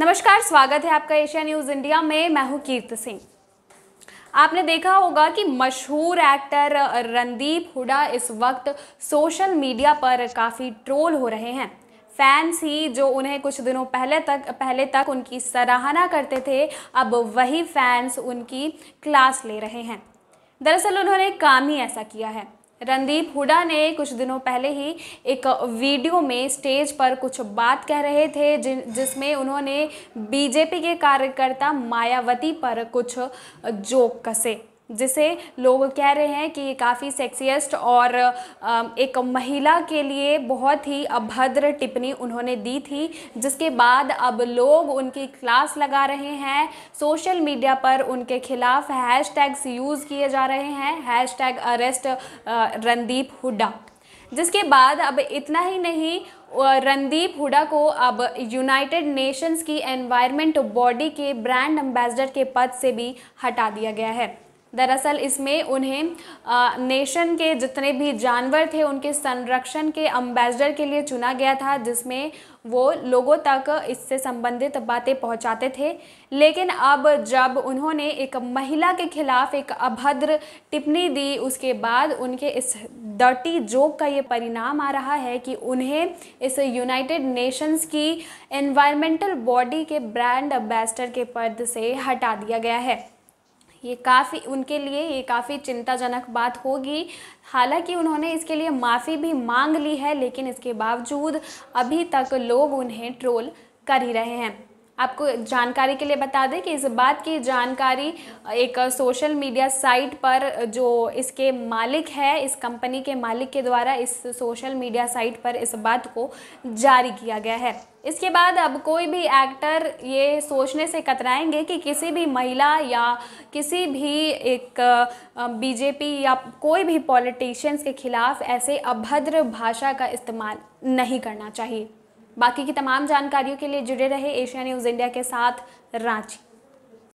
नमस्कार स्वागत है आपका एशिया न्यूज इंडिया में मैं हूं कीर्ति सिंह आपने देखा होगा कि मशहूर एक्टर रणदीप हुडा इस वक्त सोशल मीडिया पर काफ़ी ट्रोल हो रहे हैं फैंस ही जो उन्हें कुछ दिनों पहले तक पहले तक उनकी सराहना करते थे अब वही फैंस उनकी क्लास ले रहे हैं दरअसल उन्होंने काम ही ऐसा किया है रणदीप हुडा ने कुछ दिनों पहले ही एक वीडियो में स्टेज पर कुछ बात कह रहे थे जिन जिसमें उन्होंने बीजेपी के कार्यकर्ता मायावती पर कुछ जोक कसे जिसे लोग कह रहे हैं कि ये काफ़ी सेक्सीस्ट और एक महिला के लिए बहुत ही अभद्र टिप्पणी उन्होंने दी थी जिसके बाद अब लोग उनकी क्लास लगा रहे हैं सोशल मीडिया पर उनके खिलाफ हैश टैग्स यूज़ किए जा रहे हैं hashtag arrest Randeep Hooda जिसके बाद अब इतना ही नहीं रणदीप हुडा को अब यूनाइटेड नेशंस की एनवायरनमेंट बॉडी के ब्रांड एम्बेसडर के पद से भी हटा दिया गया है दरअसल इसमें उन्हें आ, नेशन के जितने भी जानवर थे उनके संरक्षण के अम्बेसडर के लिए चुना गया था जिसमें वो लोगों तक इससे संबंधित बातें पहुंचाते थे लेकिन अब जब उन्होंने एक महिला के खिलाफ एक अभद्र टिप्पणी दी उसके बाद उनके इस डर्टी जोक का ये परिणाम आ रहा है कि उन्हें इस यूनाइटेड नेशंस की एनवायरमेंटल बॉडी के ब्रांड एम्बेसडर के पद से हटा दिया गया है ये काफ़ी उनके लिए ये काफ़ी चिंताजनक बात होगी हालांकि उन्होंने इसके लिए माफ़ी भी मांग ली है लेकिन इसके बावजूद अभी तक लोग उन्हें ट्रोल कर ही रहे हैं आपको जानकारी के लिए बता दें कि इस बात की जानकारी एक सोशल मीडिया साइट पर जो इसके मालिक है इस कंपनी के मालिक के द्वारा इस सोशल मीडिया साइट पर इस बात को जारी किया गया है इसके बाद अब कोई भी एक्टर ये सोचने से कतराएंगे कि किसी भी महिला या किसी भी एक बीजेपी या कोई भी पॉलिटिशियंस के खिलाफ ऐसे अभद्र भाषा का इस्तेमाल नहीं करना चाहिए बाकी की तमाम जानकारियों के लिए जुड़े रहे एशिया न्यूज़ इंडिया के साथ रांची